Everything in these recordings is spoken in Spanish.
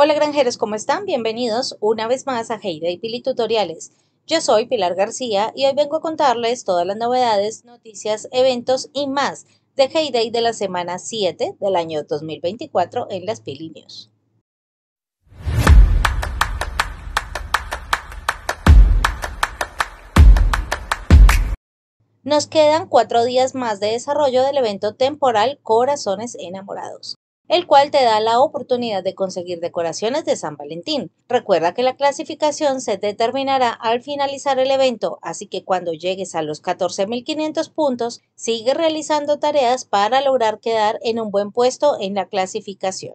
Hola granjeros, ¿cómo están? Bienvenidos una vez más a Heyday y Pili Tutoriales. Yo soy Pilar García y hoy vengo a contarles todas las novedades, noticias, eventos y más de Heyday de la semana 7 del año 2024 en las Pili News. Nos quedan cuatro días más de desarrollo del evento temporal Corazones Enamorados el cual te da la oportunidad de conseguir decoraciones de San Valentín. Recuerda que la clasificación se determinará al finalizar el evento, así que cuando llegues a los 14.500 puntos, sigue realizando tareas para lograr quedar en un buen puesto en la clasificación.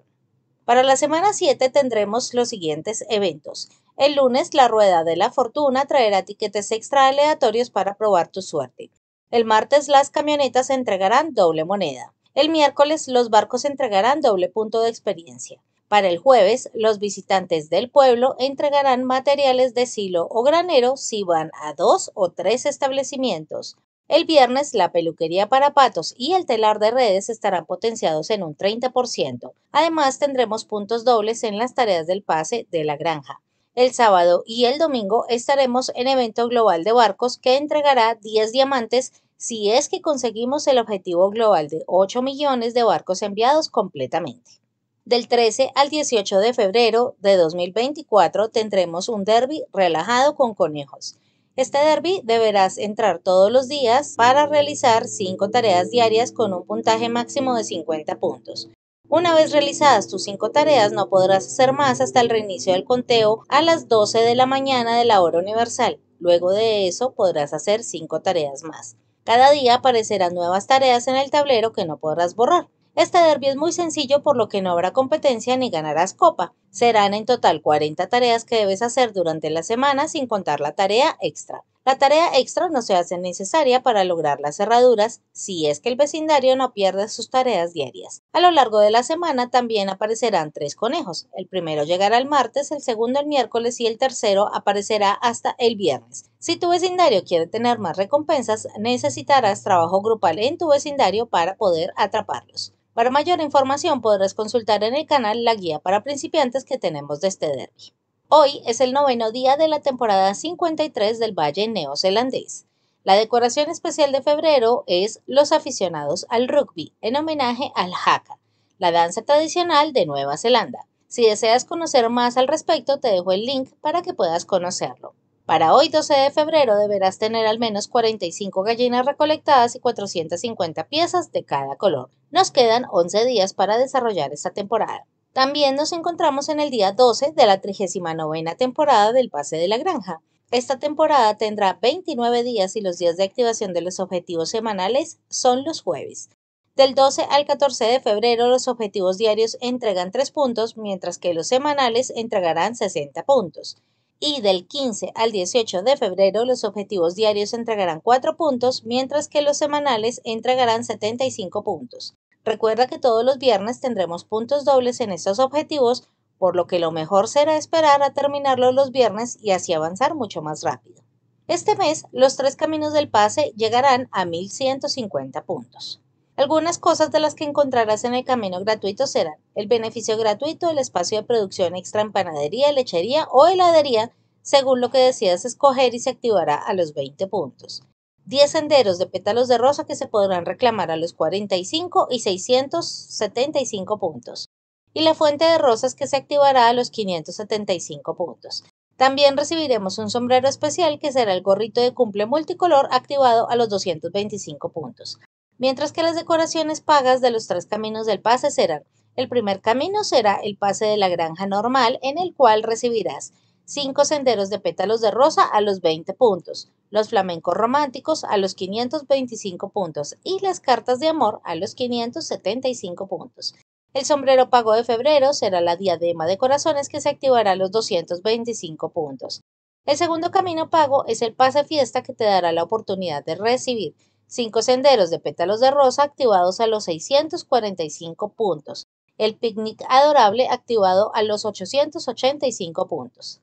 Para la semana 7 tendremos los siguientes eventos. El lunes, la Rueda de la Fortuna traerá tiquetes extra aleatorios para probar tu suerte. El martes, las camionetas entregarán doble moneda. El miércoles los barcos entregarán doble punto de experiencia. Para el jueves, los visitantes del pueblo entregarán materiales de silo o granero si van a dos o tres establecimientos. El viernes, la peluquería para patos y el telar de redes estarán potenciados en un 30%. Además, tendremos puntos dobles en las tareas del pase de la granja. El sábado y el domingo estaremos en evento global de barcos que entregará 10 diamantes si es que conseguimos el objetivo global de 8 millones de barcos enviados completamente. Del 13 al 18 de febrero de 2024 tendremos un derby relajado con conejos. Este derby deberás entrar todos los días para realizar 5 tareas diarias con un puntaje máximo de 50 puntos. Una vez realizadas tus 5 tareas no podrás hacer más hasta el reinicio del conteo a las 12 de la mañana de la hora universal. Luego de eso podrás hacer 5 tareas más. Cada día aparecerán nuevas tareas en el tablero que no podrás borrar. Este derby es muy sencillo por lo que no habrá competencia ni ganarás copa. Serán en total 40 tareas que debes hacer durante la semana sin contar la tarea extra. La tarea extra no se hace necesaria para lograr las cerraduras si es que el vecindario no pierde sus tareas diarias. A lo largo de la semana también aparecerán tres conejos. El primero llegará el martes, el segundo el miércoles y el tercero aparecerá hasta el viernes. Si tu vecindario quiere tener más recompensas, necesitarás trabajo grupal en tu vecindario para poder atraparlos. Para mayor información podrás consultar en el canal la guía para principiantes que tenemos de este derby. Hoy es el noveno día de la temporada 53 del Valle Neozelandés. La decoración especial de febrero es Los aficionados al rugby, en homenaje al haka, la danza tradicional de Nueva Zelanda. Si deseas conocer más al respecto, te dejo el link para que puedas conocerlo. Para hoy, 12 de febrero, deberás tener al menos 45 gallinas recolectadas y 450 piezas de cada color. Nos quedan 11 días para desarrollar esta temporada. También nos encontramos en el día 12 de la 39 temporada del Pase de la Granja. Esta temporada tendrá 29 días y los días de activación de los objetivos semanales son los jueves. Del 12 al 14 de febrero los objetivos diarios entregan 3 puntos, mientras que los semanales entregarán 60 puntos. Y del 15 al 18 de febrero los objetivos diarios entregarán 4 puntos, mientras que los semanales entregarán 75 puntos. Recuerda que todos los viernes tendremos puntos dobles en estos objetivos, por lo que lo mejor será esperar a terminarlos los viernes y así avanzar mucho más rápido. Este mes, los tres caminos del pase llegarán a 1.150 puntos. Algunas cosas de las que encontrarás en el camino gratuito serán el beneficio gratuito, el espacio de producción extra en panadería, lechería o heladería, según lo que decidas escoger y se activará a los 20 puntos. 10 senderos de pétalos de rosa que se podrán reclamar a los 45 y 675 puntos, y la fuente de rosas que se activará a los 575 puntos. También recibiremos un sombrero especial que será el gorrito de cumple multicolor activado a los 225 puntos. Mientras que las decoraciones pagas de los tres caminos del pase serán, el primer camino será el pase de la granja normal en el cual recibirás 5 senderos de pétalos de rosa a los 20 puntos, los flamencos románticos a los 525 puntos y las cartas de amor a los 575 puntos. El sombrero pago de febrero será la diadema de corazones que se activará a los 225 puntos. El segundo camino pago es el pase fiesta que te dará la oportunidad de recibir cinco senderos de pétalos de rosa activados a los 645 puntos. El picnic adorable activado a los 885 puntos.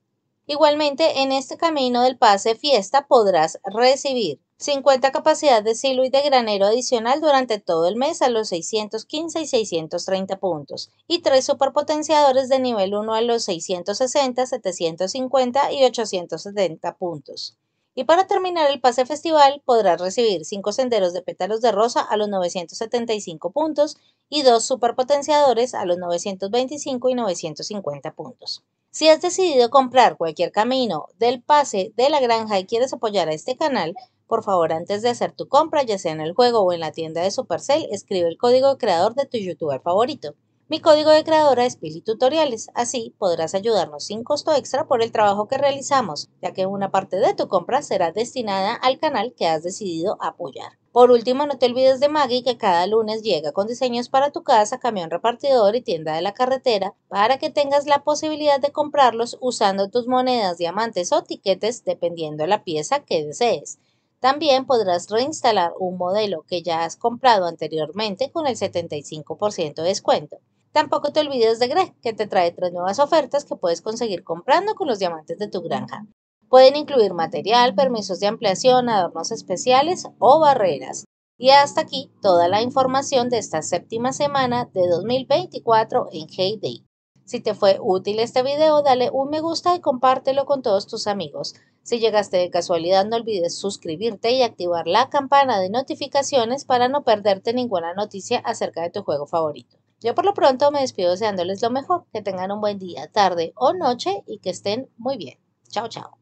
Igualmente, en este camino del pase fiesta podrás recibir 50 capacidad de silo y de granero adicional durante todo el mes a los 615 y 630 puntos y 3 superpotenciadores de nivel 1 a los 660, 750 y 870 puntos. Y para terminar el pase festival podrás recibir 5 senderos de pétalos de rosa a los 975 puntos y 2 superpotenciadores a los 925 y 950 puntos. Si has decidido comprar cualquier camino del pase de la granja y quieres apoyar a este canal, por favor antes de hacer tu compra, ya sea en el juego o en la tienda de Supercell, escribe el código creador de tu youtuber favorito. Mi código de creadora es PiliTutoriales, así podrás ayudarnos sin costo extra por el trabajo que realizamos, ya que una parte de tu compra será destinada al canal que has decidido apoyar. Por último, no te olvides de Maggie que cada lunes llega con diseños para tu casa, camión repartidor y tienda de la carretera para que tengas la posibilidad de comprarlos usando tus monedas, diamantes o tiquetes dependiendo la pieza que desees. También podrás reinstalar un modelo que ya has comprado anteriormente con el 75% de descuento. Tampoco te olvides de Greg, que te trae tres nuevas ofertas que puedes conseguir comprando con los diamantes de tu granja. Pueden incluir material, permisos de ampliación, adornos especiales o barreras. Y hasta aquí toda la información de esta séptima semana de 2024 en Heyday. Si te fue útil este video, dale un me gusta y compártelo con todos tus amigos. Si llegaste de casualidad, no olvides suscribirte y activar la campana de notificaciones para no perderte ninguna noticia acerca de tu juego favorito. Yo por lo pronto me despido deseándoles lo mejor, que tengan un buen día, tarde o noche y que estén muy bien. Chao, chao.